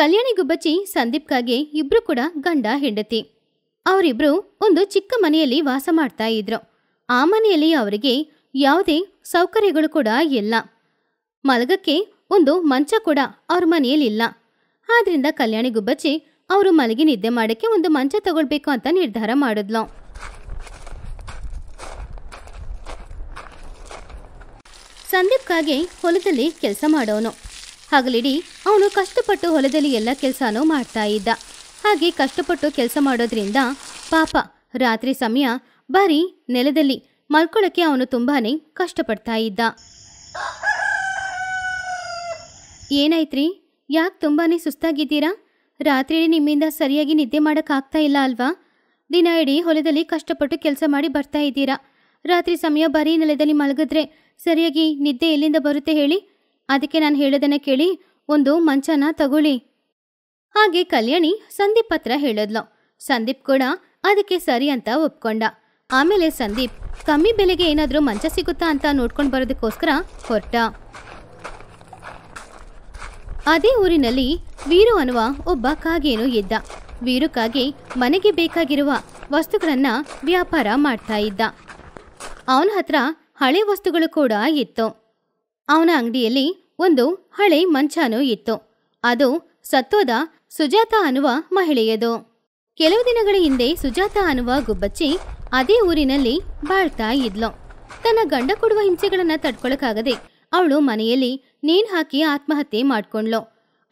ಕಲ್ಯಾಣಿ ಗುಬ್ಬಚ್ಚಿ ಸಂದೀಪ್ಗಾಗಿ ಇಬ್ರು ಕೂಡ ಗಂಡ ಹೆಂಡತಿ ಅವರಿಬ್ರು ಒಂದು ಚಿಕ್ಕ ಮನೆಯಲ್ಲಿ ವಾಸ ಮಾಡ್ತಾ ಇದ್ರು ಆ ಮನೆಯಲ್ಲಿ ಅವರಿಗೆ ಯಾವುದೇ ಸೌಕರ್ಯಗಳು ಕೂಡ ಇಲ್ಲ ಮಲಗಕ್ಕೆ ಒಂದು ಮಂಚ ಕೂಡ ಅವ್ರ ಮನೆಯಲ್ಲಿಲ್ಲ ಆದ್ರಿಂದ ಕಲ್ಯಾಣಿ ಗುಬ್ಬಚ್ಚಿ ಅವರು ಮಲಗಿ ನಿದ್ದೆ ಮಾಡಕ್ಕೆ ಒಂದು ಮಂಚ ತಗೊಳ್ಬೇಕು ಅಂತ ನಿರ್ಧಾರ ಮಾಡಿದ್ಲು ಸಂದೀಪ್ಗಾಗಿ ಹೊಲದಲ್ಲಿ ಕೆಲಸ ಮಾಡೋನು ಹಗಲಿಡಿ ಅವನು ಕಷ್ಟಪಟ್ಟು ಹೊಲದಲ್ಲಿ ಎಲ್ಲ ಕೆಲಸನೂ ಮಾಡ್ತಾ ಇದ್ದ ಹಾಗೆ ಕಷ್ಟಪಟ್ಟು ಕೆಲಸ ಮಾಡೋದ್ರಿಂದ ಪಾಪ ರಾತ್ರಿ ಸಮಯ ಬರೀ ನೆಲದಲ್ಲಿ ಮಲ್ಕೊಳ್ಳೋಕ್ಕೆ ಅವನು ತುಂಬಾ ಕಷ್ಟಪಡ್ತಾ ಇದ್ದ ಏನಾಯ್ತ್ರಿ ಯಾಕೆ ತುಂಬಾನೇ ಸುಸ್ತಾಗಿದ್ದೀರಾ ರಾತ್ರಿ ನಿಮ್ಮಿಂದ ಸರಿಯಾಗಿ ನಿದ್ದೆ ಮಾಡೋಕ್ಕಾಗ್ತಾ ಇಲ್ಲ ಅಲ್ವಾ ದಿನ ಇಡೀ ಹೊಲದಲ್ಲಿ ಕಷ್ಟಪಟ್ಟು ಕೆಲಸ ಮಾಡಿ ಬರ್ತಾ ಇದ್ದೀರಾ ರಾತ್ರಿ ಸಮಯ ಬರೀ ನೆಲದಲ್ಲಿ ಮಲಗಿದ್ರೆ ಸರಿಯಾಗಿ ನಿದ್ದೆ ಎಲ್ಲಿಂದ ಬರುತ್ತೆ ಹೇಳಿ ಅದಕ್ಕೆ ನಾನು ಹೇಳೋದನ್ನ ಕೇಳಿ ಒಂದು ಮಂಚನ ತಗೊಳ್ಳಿ ಹಾಗೆ ಕಲ್ಯಾಣಿ ಸಂದೀಪ್ ಹತ್ರ ಹೇಳಿದ್ಲು ಸಂದೀಪ್ ಕೂಡ ಅದಕ್ಕೆ ಸರಿ ಅಂತ ಒಪ್ಕೊಂಡ ಆಮೇಲೆ ಸಂದೀಪ್ ಕಮ್ಮಿ ಬೆಲೆಗೆ ಏನಾದರೂ ಮಂಚ ಸಿಗುತ್ತಾ ಅಂತ ನೋಡ್ಕೊಂಡು ಬರೋದಕ್ಕೋಸ್ಕರ ಹೊರಟ ಅದೇ ಊರಿನಲ್ಲಿ ವೀರು ಅನ್ನುವ ಒಬ್ಬ ಕಾಗೇನು ಇದ್ದ ವೀರು ಮನೆಗೆ ಬೇಕಾಗಿರುವ ವಸ್ತುಗಳನ್ನ ವ್ಯಾಪಾರ ಮಾಡ್ತಾ ಇದ್ದ ಅವನ ಹತ್ರ ಹಳೆ ವಸ್ತುಗಳು ಕೂಡ ಇತ್ತು ಅವನ ಅಂಗಡಿಯಲ್ಲಿ ಒಂದು ಹಳೆ ಮಂಚಾನೂ ಇತ್ತು ಅದು ಸತ್ತೋದ ಸುಜಾತ ಅನ್ನುವ ಮಹಿಳೆಯದು ಕೆಲವು ದಿನಗಳ ಹಿಂದೆ ಸುಜಾತ ಅನ್ನುವ ಗುಬ್ಬಚ್ಚಿ ಅದೇ ಊರಿನಲ್ಲಿ ಬಾಳ್ತಾ ಇದ್ಲು ತನ್ನ ಗಂಡ ಕೊಡುವ ಹಿಂಸೆಗಳನ್ನ ತಡ್ಕೊಳಕಾಗದೆ ಅವಳು ಮನೆಯಲ್ಲಿ ನೀನ್ ಹಾಕಿ ಆತ್ಮಹತ್ಯೆ ಮಾಡ್ಕೊಂಡ್ಲು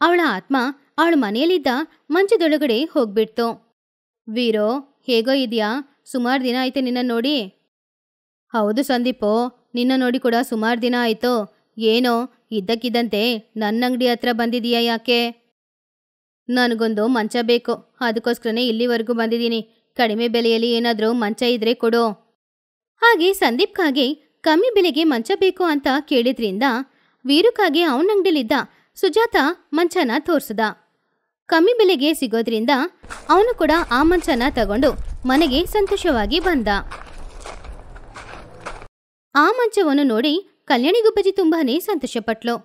ಅವಳ ಆತ್ಮ ಅವಳ ಮನೆಯಲ್ಲಿದ್ದ ಮಂಚದೊಳಗಡೆ ಹೋಗ್ಬಿಡ್ತು ವೀರೋ ಹೇಗೋ ಇದೆಯಾ ಸುಮಾರು ದಿನ ಆಯ್ತು ನಿನ್ನ ನೋಡಿ ಹೌದು ಸಂದೀಪೋ ನಿನ್ನ ನೋಡಿ ಕೂಡ ಸುಮಾರು ದಿನ ಆಯ್ತೋ ಏನೋ ಇದ್ದಕ್ಕಿದ್ದಂತೆ ನನ್ನ ಅಂಗಡಿ ಹತ್ರ ಬಂದಿದೀಯಾ ಯಾಕೆ ನನಗೊಂದು ಮಂಚ ಬೇಕು ಅದಕ್ಕೋಸ್ಕರನೇ ಇಲ್ಲಿವರೆಗೂ ಬಂದಿದ್ದೀನಿ ಕಡಿಮೆ ಬೆಲೆಯಲ್ಲಿ ಏನಾದರೂ ಮಂಚ ಇದ್ರೆ ಕೊಡು ಹಾಗೆ ಸಂದೀಪ್ಕಾಗೆ ಕಮ್ಮಿ ಬೆಲೆಗೆ ಮಂಚ ಬೇಕು ಅಂತ ಕೇಳಿದ್ರಿಂದ ವೀರುಕಾಗೆ ಅವನ ಅಂಗಡಿಲಿದ್ದ ಸುಜಾತ ಮಂಚನ ತೋರಿಸಿದ ಕಮ್ಮಿ ಬೆಲೆಗೆ ಸಿಗೋದ್ರಿಂದ ಅವನು ಕೂಡ ಆ ಮಂಚನ ತಗೊಂಡು ಮನೆಗೆ ಸಂತೋಷವಾಗಿ ಬಂದ ಆ ಮಂಚವನ್ನು ನೋಡಿ ಕಲ್ಯಾಣಿ ಗುಬ್ಬಜ್ಜಿ ತುಂಬಾನೇ ಸಂತೋಷಪಟ್ಲು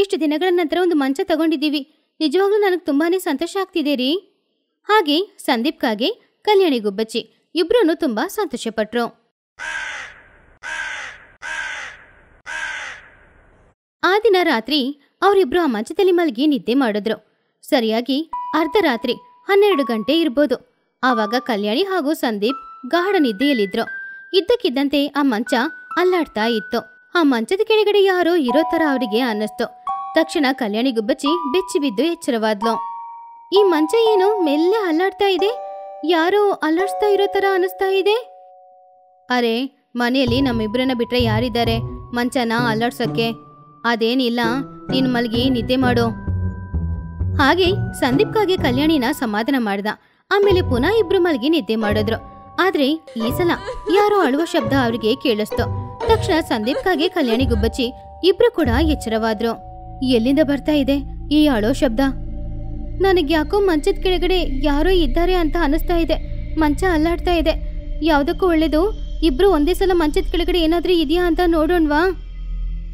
ಇಷ್ಟು ದಿನಗಳ ನಂತರ ಒಂದು ಮಂಚ ತಗೊಂಡಿದ್ದೀವಿ ನಿಜವಾಗ್ಲೂ ನನಗೆ ತುಂಬಾನೇ ಸಂತೋಷ ಆಗ್ತಿದೆ ರೀ ಹಾಗೆ ಕಾಗೆ ಕಲ್ಯಾಣಿ ಗುಬ್ಬಚ್ಚಿ ತುಂಬಾ ತುಂಬಾ ಸಂತೋಷಪಟ್ರು ಆ ದಿನ ರಾತ್ರಿ ಅವರಿಬ್ರು ಆ ಮಂಚದಲ್ಲಿ ಮಲಗಿ ನಿದ್ದೆ ಮಾಡಿದ್ರು ಸರಿಯಾಗಿ ಅರ್ಧ ರಾತ್ರಿ ಹನ್ನೆರಡು ಗಂಟೆ ಇರ್ಬೋದು ಆವಾಗ ಕಲ್ಯಾಣಿ ಹಾಗೂ ಸಂದೀಪ್ ಗಾಢ ನಿದ್ದೆಯಲ್ಲಿದ್ರು ಇದ್ದಕ್ಕಿದ್ದಂತೆ ಆ ಮಂಚ ಅಲ್ಲಾಡ್ತಾ ಇತ್ತು ಆ ಮಂಚದ ಕೆಳಗಡೆ ಯಾರೋ ಇರೋ ತರ ಅವರಿಗೆ ಅನ್ನಿಸ್ತು ತಕ್ಷಣ ಕಲ್ಯಾಣಿ ಗುಬ್ಬಚ್ಚಿ ಬೆಚ್ಚಿ ಬಿದ್ದು ಎಚ್ಚರವಾದ್ಲು ಈ ಮಂಚ ಏನು ಮೆಲ್ಲೆ ಅಲ್ಲಾಡ್ತಾ ಇದೆ ಯಾರೋ ಅಲ್ಲಾಡ್ಸ್ತಾ ಇರೋ ತರ ಅನ್ನಿಸ್ತಾ ಇದೆ ಅರೆ ಮನೆಯಲ್ಲಿ ನಮ್ಮಿಬ್ಬರನ್ನ ಬಿಟ್ರೆ ಯಾರಿದ್ದಾರೆ ಮಂಚನ ಅಲ್ಲಾಡ್ಸೋಕೆ ಅದೇನಿಲ್ಲ ನೀನು ಮಲ್ಗಿ ನಿದ್ದೆ ಮಾಡು ಹಾಗೆ ಸಂದೀಪ್ಗಾಗಿ ಕಲ್ಯಾಣಿನ ಸಮಾಧಾನ ಮಾಡ್ದ ಆಮೇಲೆ ಪುನಃ ಇಬ್ರು ಮಲ್ಗಿ ನಿದ್ದೆ ಮಾಡಿದ್ರು ಆದ್ರೆ ಈ ಸಲ ಯಾರೋ ಅಳುವ ಶಬ್ದ ಅವರಿಗೆ ಕೇಳಿಸ್ತು ತಕ್ಷಣ ಸಂದೀಪ್ಗಾಗಿ ಕಲ್ಯಾಣಿ ಗುಬ್ಬಚ್ಚಿ ಇಬ್ರು ಕೂಡ ಎಚ್ಚರವಾದ್ರು ಎಲ್ಲಿಂದ ಬರ್ತಾ ಇದೆ ಈ ಅಳೋ ಶಬ್ದ ನನಗೆ ಯಾಕೋ ಮಂಚದ ಕೆಳಗಡೆ ಯಾರೋ ಇದ್ದಾರೆ ಅಂತ ಅನಿಸ್ತಾ ಇದೆ ಮಂಚ ಅಲ್ಲಾಡ್ತಾ ಇದೆ ಯಾವುದಕ್ಕೂ ಒಳ್ಳೇದು ಇಬ್ರು ಒಂದೇ ಸಲ ಮಂಚದ ಕೆಳಗಡೆ ಏನಾದ್ರೂ ಇದೆಯಾ ಅಂತ ನೋಡೋಣವಾ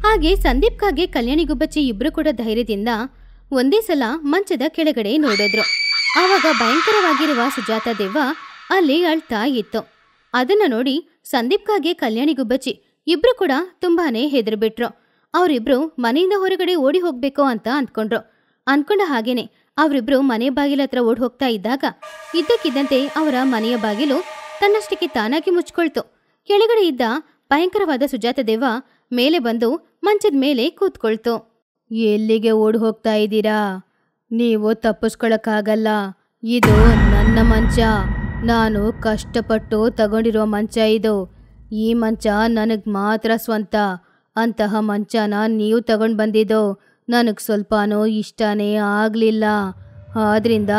ಹಾಗೆ ಸಂದೀಪ್ಗಾಗಿ ಕಲ್ಯಾಣಿ ಗುಬ್ಬಚ್ಚಿ ಇಬ್ರು ಕೂಡ ಧೈರ್ಯದಿಂದ ಒಂದೇ ಸಲ ಮಂಚದ ಕೆಳಗಡೆ ನೋಡಿದ್ರು ಆವಾಗ ಭಯಂಕರವಾಗಿರುವ ಸುಜಾತ ದೇವ ಅಲ್ಲಿ ಅಳ್ತಾ ಇತ್ತು ಅದನ್ನ ನೋಡಿ ಸಂದೀಪ್ಗಾಗಿ ಕಲ್ಯಾಣಿ ಗುಬ್ಬಚ್ಚಿ ಇಬ್ರು ಕೂಡ ತುಂಬಾನೇ ಹೆದರ್ಬಿಟ್ರು ಅವರಿಬ್ರು ಮನೆಯಿಂದ ಹೊರಗಡೆ ಓಡಿ ಹೋಗ್ಬೇಕು ಅಂತ ಅಂದ್ಕೊಂಡ್ರು ಅಂದ್ಕೊಂಡ ಹಾಗೇನೆ ಅವರಿಬ್ರು ಮನೆ ಬಾಗಿಲ ಹತ್ರ ಓಡಿ ಹೋಗ್ತಾ ಇದ್ದಾಗ ಇದ್ದಕ್ಕಿದ್ದಂತೆ ಅವರ ಮನೆಯ ಬಾಗಿಲು ತನ್ನಷ್ಟಕ್ಕೆ ತಾನಾಗಿ ಮುಚ್ಕೊಳ್ತು ಕೆಳಗಡೆ ಇದ್ದ ಭಯಂಕರವಾದ ಸುಜಾತ ದೇವ ಮೇಲೆ ಬಂದು ಮಂಚದ ಮೇಲೆ ಕೂತ್ಕೊಳ್ತು ಎಲ್ಲಿಗೆ ಓಡಿ ಹೋಗ್ತಾ ಇದ್ದೀರಾ ನೀವು ತಪ್ಪಿಸ್ಕೊಳಕ್ಕಾಗಲ್ಲ ಇದು ನನ್ನ ಮಂಚ ನಾನು ಕಷ್ಟಪಟ್ಟು ತಗೊಂಡಿರೋ ಮಂಚ ಇದು ಈ ಮಂಚ ನನಗೆ ಮಾತ್ರ ಸ್ವಂತ ಅಂತಹ ಮಂಚನ ನೀವು ತಗೊಂಡು ಬಂದಿದ್ದು ನನಗೆ ಸ್ವಲ್ಪನೂ ಇಷ್ಟನೇ ಆಗಲಿಲ್ಲ ಆದ್ರಿಂದ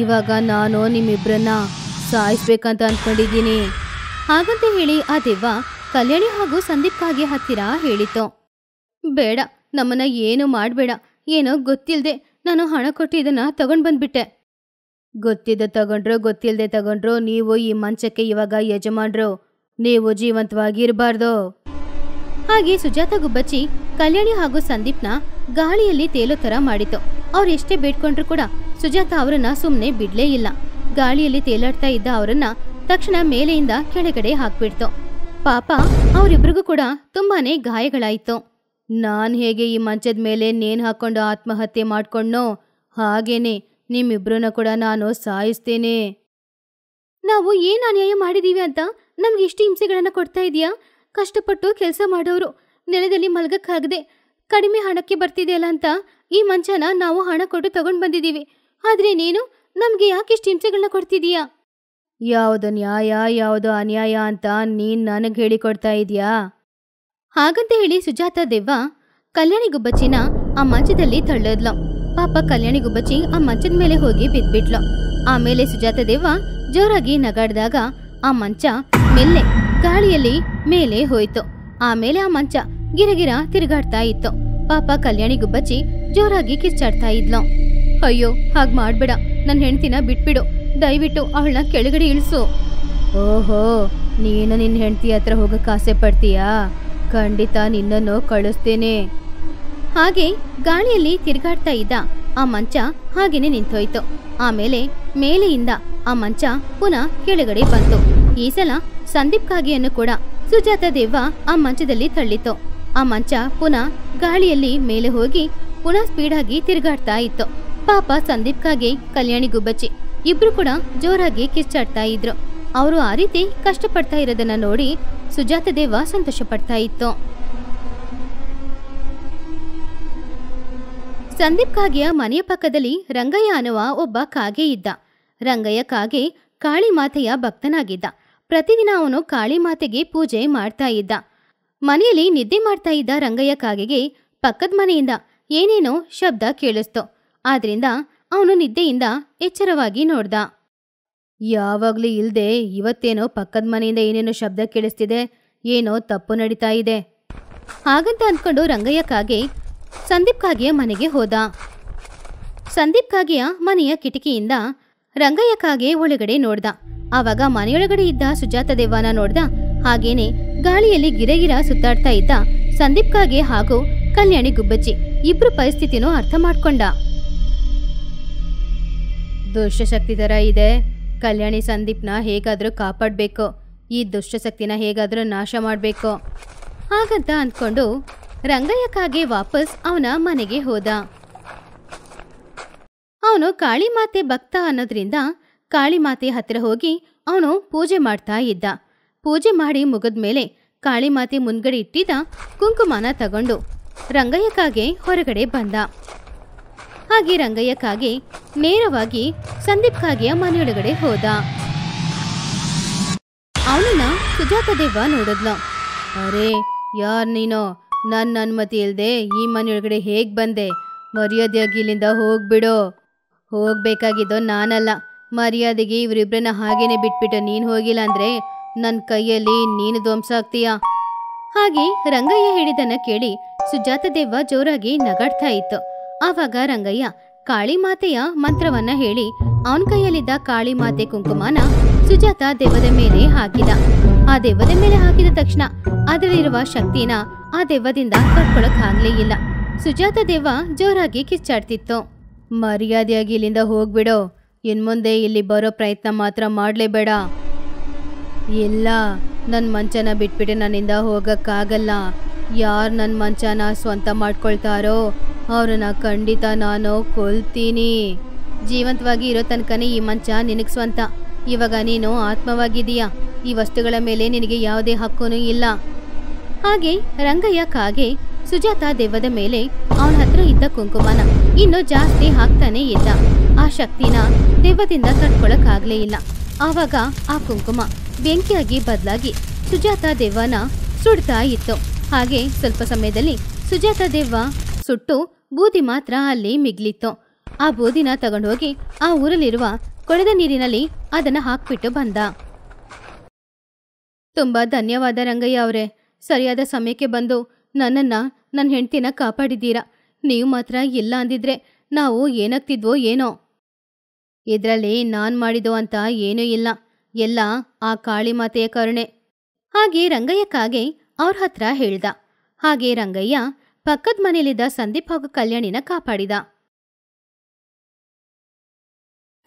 ಇವಾಗ ನಾನು ನಿಮ್ಮಿಬ್ಬರನ್ನ ಸಾಯಿಸ್ಬೇಕಂತ ಅಂದ್ಕೊಂಡಿದ್ದೀನಿ ಹಾಗಂತ ಹೇಳಿ ಆ ದೆವ್ವ ಕಲ್ಯಾಣಿ ಹಾಗೂ ಸಂದೀಪ್ಗಾಗಿ ಹತ್ತಿರ ಹೇಳಿತು ಬೇಡ ನಮ್ಮನ್ನ ಏನು ಮಾಡಬೇಡ ಏನೋ ಗೊತ್ತಿಲ್ಲದೆ ನಾನು ಹಣ ಕೊಟ್ಟು ಇದನ್ನ ತಗೊಂಡು ಬಂದ್ಬಿಟ್ಟೆ ಗೊತ್ತಿದ್ದ ತಗೊಂಡ್ರು ಗೊತ್ತಿಲ್ಲದೆ ತಗೊಂಡ್ರು ನೀವು ಈ ಮಂಚಕ್ಕೆ ಇವಾಗ ಯಜಮಾನ್ರು ನೀವು ಜೀವಂತವಾಗಿ ಇರಬಾರ್ದು ಹಾಗೆ ಸುಜಾತ ಗುಬ್ಬಚ್ಚಿ ಕಲ್ಯಾಣಿ ಹಾಗೂ ಸಂದೀಪ್ನ ಗಾಳಿಯಲ್ಲಿ ತೇಲೋ ತರ ಮಾಡಿತು ಅವ್ರು ಎಷ್ಟೇ ಬೇಡ್ಕೊಂಡ್ರು ಕೂಡ ಸುಜಾತ ಅವರನ್ನ ಸುಮ್ಮನೆ ಬಿಡ್ಲೇ ಇಲ್ಲ ಗಾಳಿಯಲ್ಲಿ ತೇಲಾಡ್ತಾ ಇದ್ದ ಅವರನ್ನ ತಕ್ಷಣ ಮೇಲೆಯಿಂದ ಕೆಳಗಡೆ ಹಾಕ್ಬಿಡ್ತು ಪಾಪ ಅವರಿಬ್ರಿಗೂ ಕೂಡ ತುಂಬಾನೇ ಗಾಯಗಳಾಯಿತು ನಾನು ಹೇಗೆ ಈ ಮಂಚದ ಮೇಲೆ ನೇನ್ ಹಾಕೊಂಡು ಆತ್ಮಹತ್ಯೆ ಮಾಡ್ಕೊಂಡೋ ಹಾಗೇನೆ ನಿಮ್ಮಿಬ್ರನ್ನ ಕೂಡ ನಾನು ಸಾಯಿಸ್ತೇನೆ ನಾವು ಏನು ಅನ್ಯಾಯ ಮಾಡಿದೀವಿ ಅಂತ ನಮ್ಗೆ ಇಷ್ಟು ಹಿಂಸೆಗಳನ್ನು ಕೊಡ್ತಾ ಇದೆಯಾ ಕಷ್ಟಪಟ್ಟು ಕೆಲಸ ಮಾಡೋರು ನೆಲದಲ್ಲಿ ಮಲಗಕ್ಕಾಗದೆ ಕಡಿಮೆ ಹಣಕ್ಕೆ ಬರ್ತಿದೆಯಲ್ಲ ಅಂತ ಈ ಮಂಚನ ನಾವು ಹಣ ಕೊಟ್ಟು ತಗೊಂಡು ಬಂದಿದ್ದೀವಿ ಆದರೆ ನೀನು ನಮಗೆ ಯಾಕೆ ಇಷ್ಟು ಹಿಂಸೆಗಳನ್ನ ಕೊಡ್ತಿದೀಯಾ ಯಾವುದು ನ್ಯಾಯ ಯಾವ್ದು ಅನ್ಯಾಯ ಅಂತ ನೀನು ನನಗೆ ಕೊಡ್ತಾ ಇದೀಯಾ ಹಾಗಂತ ಹೇಳಿ ಸುಜಾತ ದೇವ್ವ ಕಲ್ಯಾಣಿ ಗುಬ್ಬಚ್ಚಿನ ಆ ಮಂಚದಲ್ಲಿ ತಳ್ಳದ್ಲ ಪಾಪ ಕಲ್ಯಾಣಿ ಗುಬ್ಬಚ್ಚಿ ಆ ಮಂಚದ ಮೇಲೆ ಹೋಗಿ ಬಿದ್ಬಿಟ್ಲ ಆಮೇಲೆ ಸುಜಾತ ದೆವ್ವ ಜೋರಾಗಿ ನಗಾಡ್ದಾಗ ಆ ಮಂಚ ಮೆಲ್ಲೆ ಗಾಳಿಯಲ್ಲಿ ಮೇಲೆ ಹೋಯಿತು ಆಮೇಲೆ ಆ ಮಂಚ ಗಿರಗಿರ ತಿರುಗಾಡ್ತಾ ಇತ್ತು ಪಾಪ ಕಲ್ಯಾಣಿ ಗುಬ್ಬಚ್ಚಿ ಜೋರಾಗಿ ಕಿರ್ಚಾಡ್ತಾ ಇದ್ಲು ಅಯ್ಯೋ ಹಾಗೆ ಮಾಡ್ಬೇಡ ನನ್ನ ಹೆಂಡ್ತಿನ ಬಿಟ್ಬಿಡು ದಯವಿಟ್ಟು ಅವಳನ್ನ ಕೆಳಗಡೆ ಇಳಿಸು ಓಹೋ ನೀನು ನಿನ್ನ ಹೆಂಡತಿ ಹತ್ರ ಹೋಗಕ್ಕೆ ಆಸೆ ಪಡ್ತೀಯಾ ಖಂಡಿತ ನಿನ್ನನ್ನು ಕಳಿಸ್ತೇನೆ ಹಾಗೆ ಗಾಳಿಯಲ್ಲಿ ತಿರುಗಾಡ್ತಾ ಇದ್ದ ಆ ಮಂಚ ಹಾಗೇನೆ ನಿಂತೋಯ್ತು ಆಮೇಲೆ ಮೇಲೆಯಿಂದ ಆ ಮಂಚ ಪುನಃ ಕೆಳಗಡೆ ಬಂತು ಈ ಸಲ ಸಂದೀಪ್ ಕಾಗೆಯನ್ನು ಕೂಡ ಸುಜಾತ ದೇವ ಆ ಮಂಚದಲ್ಲಿ ತಳ್ಳಿತು ಆ ಮಂಚ ಪುನಃ ಗಾಳಿಯಲ್ಲಿ ಮೇಲೆ ಹೋಗಿ ಪುನಃ ಸ್ಪೀಡ್ ಆಗಿ ತಿರುಗಾಡ್ತಾ ಇತ್ತು ಪಾಪ ಸಂದೀಪ್ ಕಾಗೆ ಕಲ್ಯಾಣಿ ಗುಬ್ಬಚ್ಚಿ ಇಬ್ರು ಕೂಡ ಜೋರಾಗಿ ಕಿಚ್ಚಾಡ್ತಾ ಇದ್ರು ಅವರು ಆ ರೀತಿ ಕಷ್ಟಪಡ್ತಾ ಇರೋದನ್ನ ನೋಡಿ ಸುಜಾತ ದೇವ ಸಂತೋಷ ಪಡ್ತಾ ಇತ್ತು ಸಂದೀಪ್ ಕಾಗೆಯ ಮನೆಯ ಪಕ್ಕದಲ್ಲಿ ರಂಗಯ್ಯ ಅನ್ನುವ ಒಬ್ಬ ಕಾಗೆ ಇದ್ದ ರಂಗಯ್ಯ ಕಾಗೆ ಕಾಳಿಮಾತೆಯ ಭಕ್ತನಾಗಿದ್ದ ಪ್ರತಿದಿನ ಅವನು ಕಾಳಿಮಾತೆಗೆ ಪೂಜೆ ಮಾಡ್ತಾ ಇದ್ದ ಮನೆಯಲ್ಲಿ ನಿದ್ದೆ ಮಾಡ್ತಾ ಇದ್ದ ರಂಗಯ್ಯ ಕಾಗೆಗೆ ಪಕ್ಕದ ಮನೆಯಿಂದ ಏನೇನೋ ಶಬ್ದ ಕೇಳಿಸ್ತು ಆದ್ರಿಂದ ಅವನು ನಿದ್ದೆಯಿಂದ ಎಚ್ಚರವಾಗಿ ನೋಡ್ದ ಯಾವಾಗ್ಲೂ ಇಲ್ಲದೆ ಇವತ್ತೇನೋ ಪಕ್ಕದ ಮನೆಯಿಂದ ಏನೇನೋ ಶಬ್ದ ಕೇಳಿಸ್ತಿದೆ ಏನೋ ತಪ್ಪು ನಡೀತಾ ಇದೆ ಹಾಗಂತ ಅಂದ್ಕೊಂಡು ರಂಗಯ್ಯ ಕಾಗೆ ಸಂದೀಪ್ ಕಾಗೆಯ ಮನೆಗೆ ಹೋದ ಸಂದೀಪ್ ಕಾಗೆಯ ಮನೆಯ ಕಿಟಕಿಯಿಂದ ರಂಗಯ್ಯಕಾಗೆ ಒಳಗಡೆ ನೋಡ್ದ ಆವಾಗ ಮನೆಯೊಳಗಡೆ ಇದ್ದ ಸುಜಾತ ದೇವನ ನೋಡ್ದ ಹಾಗೇನೆ ಗಾಳಿಯಲ್ಲಿ ಗಿರಗಿರ ಸುತ್ತಾಡ್ತಾ ಇದ್ದ ಸಂದೀಪ್ ಕಾಗೆ ಹಾಗೂ ಕಲ್ಯಾಣಿ ಗುಬ್ಬಚ್ಚಿ ಇಬ್ರು ಪರಿಸ್ಥಿತಿನೂ ಅರ್ಥ ಮಾಡ್ಕೊಂಡ ದುಷ್ಟಶಕ್ತಿ ಥರ ಇದೆ ಕಲ್ಯಾಣಿ ಸಂದೀಪ್ನ ಹೇಗಾದರೂ ಕಾಪಾಡಬೇಕು ಈ ದುಷ್ಟಶಕ್ತಿನ ಹೇಗಾದರೂ ನಾಶ ಮಾಡ್ಬೇಕು ಹಾಗಂತ ಅಂದ್ಕೊಂಡು ರಂಗಯ್ಯಕ್ಕಾಗೆ ವಾಪಸ್ ಅವನ ಮನೆಗೆ ಹೋದ ಅವನು ಕಾಳಿಮಾತೆ ಭಕ್ತ ಅನ್ನೋದ್ರಿಂದ ಕಾಳಿಮಾತೆ ಹತ್ತಿರ ಹೋಗಿ ಅವನು ಪೂಜೆ ಮಾಡ್ತಾ ಇದ್ದ ಪೂಜೆ ಮಾಡಿ ಮುಗಿದ ಮೇಲೆ ಕಾಳಿಮಾತೆ ಮುನ್ಗಡೆ ಇಟ್ಟಿದ್ದ ಕುಂಕುಮನ ತಗೊಂಡು ರಂಗಯ್ಯಕ್ಕಾಗೆ ಹೊರಗಡೆ ಬಂದ ಹಾಗೆ ರಂಗಯ್ಯಕ್ಕಾಗೆ ನೇರವಾಗಿ ಸಂದೀಪ್ ಕಾಗೆಯ ಮನೆಯೊಳಗಡೆ ಹೋದ ಅವನನ್ನ ದೇವ ನೋಡಿದ್ಲು ಅರೇ ಯಾರ್ ನೀನು ನನ್ನ ಅನುಮತಿ ಇಲ್ಲದೆ ಈ ಮನೆಯೊಳಗಡೆ ಹೇಗೆ ಬಂದೆ ಮರ್ಯಾದೆಯಾಗಿ ಇಲ್ಲಿಂದ ಹೋಗ್ಬಿಡೋ ಹೋಗ್ಬೇಕಾಗಿದ್ದೋ ನಾನಲ್ಲ ಮರ್ಯಾದೆಗೆ ಇವರಿಬ್ಬರನ್ನ ಹಾಗೇನೆ ಬಿಟ್ಬಿಟ್ಟು ನೀನ್ ಹೋಗಿಲ್ಲ ಅಂದ್ರೆ ನನ್ನ ಕೈಯಲ್ಲಿ ನೀನು ಧ್ವಂಸ ಆಗ್ತೀಯಾ ಹಾಗೆ ರಂಗಯ್ಯ ಹೇಳಿದನ್ನ ಕೇಳಿ ಸುಜಾತ ದೇವ ಜೋರಾಗಿ ನಗಾಡ್ತಾ ಇತ್ತು ಆವಾಗ ರಂಗಯ್ಯ ಕಾಳಿ ಮಾತೆಯ ಮಂತ್ರವನ್ನ ಹೇಳಿ ಅವನ ಕೈಯಲ್ಲಿದ್ದ ಕಾಳಿ ಮಾತೆ ಕುಂಕುಮನ ಸುಜಾತ ದೇವದ ಮೇಲೆ ಹಾಕಿದ ಆ ದೇವದ ಮೇಲೆ ಹಾಕಿದ ತಕ್ಷಣ ಅದರಲ್ಲಿರುವ ಶಕ್ತಿನ ಆ ದೇವದಿಂದ ಕರ್ಕೊಳಕ್ ಆಗ್ಲೇ ಇಲ್ಲ ಸುಜಾತ ದೇವ ಜೋರಾಗಿ ಕಿಚ್ಚಾಡ್ತಿತ್ತು ಮರ್ಯಾದೆಯಾಗಿ ಇಲ್ಲಿಂದ ಹೋಗ್ಬಿಡೋ ಇನ್ಮುಂದೆ ಇಲ್ಲಿ ಬರೋ ಪ್ರಯತ್ನ ಮಾತ್ರ ಮಾಡಲೇಬೇಡ ಇಲ್ಲ ನನ್ನ ಮಂಚನ ಬಿಟ್ಬಿಟ್ಟು ನನ್ನಿಂದ ಹೋಗೋಕ್ಕಾಗಲ್ಲ ಯಾರು ನನ್ನ ಮಂಚನ ಸ್ವಂತ ಮಾಡ್ಕೊಳ್ತಾರೋ ಅವ್ರನ್ನ ಖಂಡಿತ ನಾನು ಕೊಲ್ತೀನಿ ಜೀವಂತವಾಗಿ ಇರೋ ತನಕನೇ ಈ ಮಂಚ ನಿನಗೆ ಸ್ವಂತ ಇವಾಗ ನೀನು ಆತ್ಮವಾಗಿದೀಯಾ ಈ ವಸ್ತುಗಳ ಮೇಲೆ ನಿನಗೆ ಯಾವುದೇ ಹಕ್ಕೂ ಇಲ್ಲ ಹಾಗೆ ರಂಗಯ್ಯ ಕಾಗೆ ಸುಜಾತ ದೆವ್ವದ ಮೇಲೆ ಅವನ ಇದ್ದ ಕುಂಕುಮನ ಇನ್ನು ಜಾಸ್ತಿ ಹಾಕ್ತಾನೆ ಇದ್ದ ಆ ಶಕ್ತಿನ ದೆವ್ವದಿಂದ ಕಟ್ಕೊಳಕಾಗ್ಲೇ ಇಲ್ಲ ಆವಾಗ ಆ ಕುಂಕುಮ ಬೆಂಕಿಯಾಗಿ ಬದಲಾಗಿ ಸುಜಾತ ದೆವ್ವನ ಸುಡ್ತಾ ಇತ್ತು ಹಾಗೆ ಸ್ವಲ್ಪ ಸಮಯದಲ್ಲಿ ಸುಜಾತ ದೆವ್ವ ಸುಟ್ಟು ಬೂದಿ ಮಾತ್ರ ಅಲ್ಲಿ ಮಿಗ್ಲಿತ್ತು ಆ ಬೂದಿನ ತಗೊಂಡೋಗಿ ಆ ಊರಲ್ಲಿರುವ ಕೊಳೆದ ನೀರಿನಲ್ಲಿ ಅದನ್ನ ಹಾಕ್ಬಿಟ್ಟು ಬಂದ ತುಂಬಾ ಧನ್ಯವಾದ ರಂಗಯ್ಯ ಅವರೇ ಸರಿಯಾದ ಸಮಯಕ್ಕೆ ಬಂದು ನನ್ನನ್ನ ನನ್ನ ಹೆಂಡ್ತಿನ ಕಾಪಾಡಿದ್ದೀರಾ ನೀವು ಮಾತ್ರ ಇಲ್ಲ ಅಂದಿದ್ರೆ ನಾವು ಏನಾಗ್ತಿದ್ವೋ ಏನೋ ಇದರಲ್ಲಿ ನಾನ್ ಮಾಡಿದೋ ಅಂತ ಏನೂ ಇಲ್ಲ ಎಲ್ಲ ಆ ಕಾಳಿ ಮಾತೆಯ ಕರುಣೆ ಹಾಗೆ ರಂಗಯ್ಯಕ್ಕಾಗೆ ಕಾಗೆ ಅವ್ರ ಹತ್ರ ಹೇಳ್ದ ಹಾಗೆ ರಂಗಯ್ಯ ಪಕ್ಕದ ಮನೇಲಿದ್ದ ಸಂದೀಪ್ ಹಾಗೂ ಕಲ್ಯಾಣಿನ ಕಾಪಾಡಿದ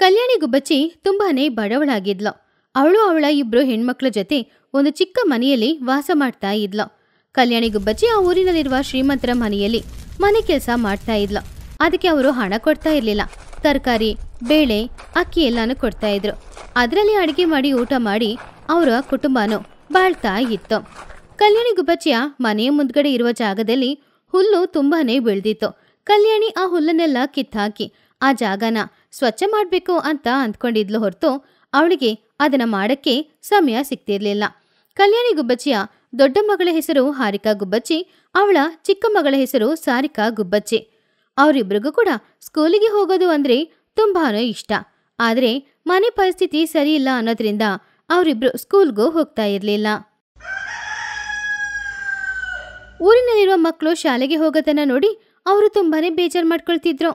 ಕಲ್ಯಾಣಿ ಗುಬ್ಬಚ್ಚಿ ತುಂಬಾನೇ ಬಡವಳಾಗಿದ್ಲು ಅವಳು ಅವಳ ಇಬ್ರು ಹೆಣ್ಮಕ್ಳ ಜೊತೆ ಒಂದು ಚಿಕ್ಕ ಮನೆಯಲ್ಲಿ ವಾಸ ಮಾಡ್ತಾ ಇದ್ಲು ಕಲ್ಯಾಣಿ ಗುಬ್ಬಚ್ಚಿ ಆ ಊರಿನಲ್ಲಿರುವ ಶ್ರೀಮಂತರ ಮನೆಯಲ್ಲಿ ಮನೆ ಕೆಲಸ ಮಾಡ್ತಾ ಇದ್ಲ ಅದಕ್ಕೆ ಅವರು ಹಣ ಕೊಡ್ತಾ ಇರಲಿಲ್ಲ ತರಕಾರಿ ಬೇಳೆ ಅಕ್ಕಿ ಎಲ್ಲಾನು ಕೊಡ್ತಾ ಇದ್ರು ಅದರಲ್ಲಿ ಅಡಿಗೆ ಮಾಡಿ ಊಟ ಮಾಡಿ ಅವರ ಕುಟುಂಬನೂ ಬಾಳ್ತಾ ಇತ್ತು ಕಲ್ಯಾಣಿ ಗುಬ್ಬಚ್ಚಿಯ ಮನೆಯ ಮುಂದ್ಗಡೆ ಇರುವ ಜಾಗದಲ್ಲಿ ಹುಲ್ಲು ತುಂಬಾನೇ ಬೆಳೆದಿತ್ತು ಕಲ್ಯಾಣಿ ಆ ಹುಲ್ಲನ್ನೆಲ್ಲ ಕಿತ್ತಾಕಿ ಆ ಜಾಗನ ಸ್ವಚ್ಛ ಮಾಡಬೇಕು ಅಂತ ಅಂದ್ಕೊಂಡಿದ್ಲು ಹೊರತು ಅವಳಿಗೆ ಅದನ್ನ ಮಾಡಕ್ಕೆ ಸಮಯ ಸಿಗ್ತಿರ್ಲಿಲ್ಲ ಕಲ್ಯಾಣಿ ಗುಬ್ಬಚ್ಚಿಯ ದೊಡ್ಡ ಮಗಳ ಹೆಸರು ಹಾರಿಕಾ ಗುಬ್ಬಚ್ಚಿ ಅವಳ ಚಿಕ್ಕ ಮಗಳ ಹೆಸರು ಸಾರಿಕಾ ಗುಬ್ಬಚ್ಚಿ ಅವರಿಬ್ಬರಿಗೂ ಕೂಡ ಸ್ಕೂಲಿಗೆ ಹೋಗೋದು ಅಂದ್ರೆ ತುಂಬಾನೇ ಇಷ್ಟ ಆದ್ರೆ ಮನೆ ಪರಿಸ್ಥಿತಿ ಸರಿಯಿಲ್ಲ ಅನ್ನೋದ್ರಿಂದ ಅವರಿಬ್ರು ಸ್ಕೂಲ್ಗೂ ಹೋಗ್ತಾ ಇರಲಿಲ್ಲ ಊರಿನಲ್ಲಿರುವ ಮಕ್ಕಳು ಶಾಲೆಗೆ ಹೋಗೋದನ್ನ ನೋಡಿ ಅವರು ತುಂಬಾನೇ ಬೇಜಾರು ಮಾಡ್ಕೊಳ್ತಿದ್ರು